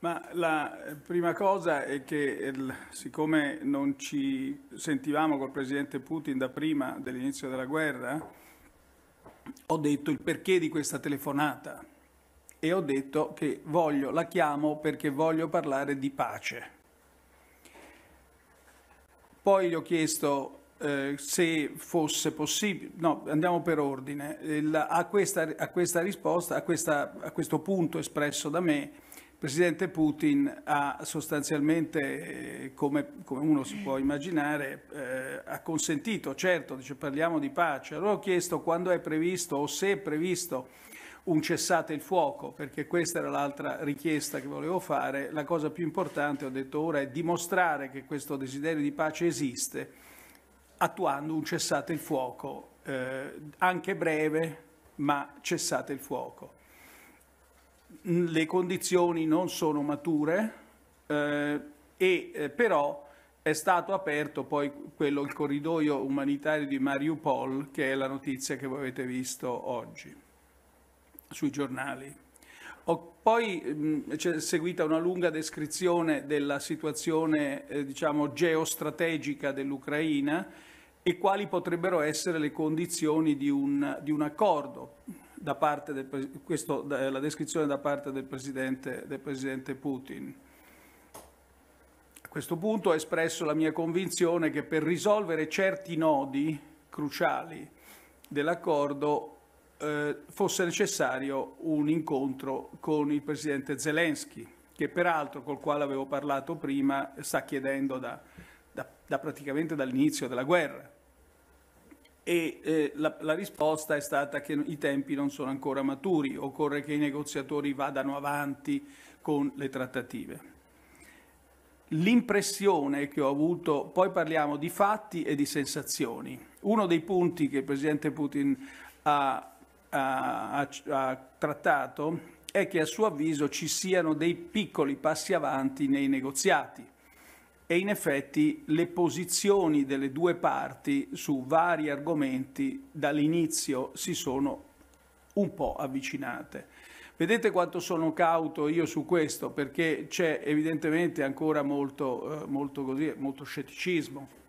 Ma la prima cosa è che eh, siccome non ci sentivamo col presidente Putin da prima dell'inizio della guerra, ho detto il perché di questa telefonata e ho detto che voglio, la chiamo perché voglio parlare di pace. Poi gli ho chiesto eh, se fosse possibile, no, andiamo per ordine, Il, eh, a, questa, a, questa, risposta, a, questa, a questo punto espresso da me, presidente Putin ha sostanzialmente, eh, come, come uno si può immaginare, eh, ha consentito, certo, dice parliamo di pace, allora ho chiesto quando è previsto o se è previsto un cessate il fuoco, perché questa era l'altra richiesta che volevo fare. La cosa più importante, ho detto ora, è dimostrare che questo desiderio di pace esiste attuando un cessate il fuoco, eh, anche breve, ma cessate il fuoco le condizioni non sono mature eh, e eh, però è stato aperto poi quello, il corridoio umanitario di Mariupol, che è la notizia che voi avete visto oggi sui giornali. Ho poi mm, c'è seguita una lunga descrizione della situazione eh, diciamo, geostrategica dell'Ucraina e quali potrebbero essere le condizioni di un, di un accordo da parte del, questo, eh, la descrizione da parte del presidente, del presidente Putin. A questo punto ho espresso la mia convinzione che per risolvere certi nodi cruciali dell'accordo eh, fosse necessario un incontro con il presidente Zelensky, che peraltro col quale avevo parlato prima sta chiedendo da, da, da praticamente dall'inizio della guerra e eh, la, la, risposta è stata che i tempi non sono ancora maturi, occorre che i negoziatori vadano avanti con le trattative. L'impressione che ho avuto, poi parliamo di fatti e di sensazioni. Uno dei punti che il Presidente Putin ha, ha, ha trattato è che a suo avviso ci siano dei piccoli passi avanti nei negoziati e in effetti le posizioni delle due parti su vari argomenti dall'inizio si sono un po' avvicinate. Vedete quanto sono cauto io su questo perché c'è evidentemente ancora molto, eh, molto, così, molto scetticismo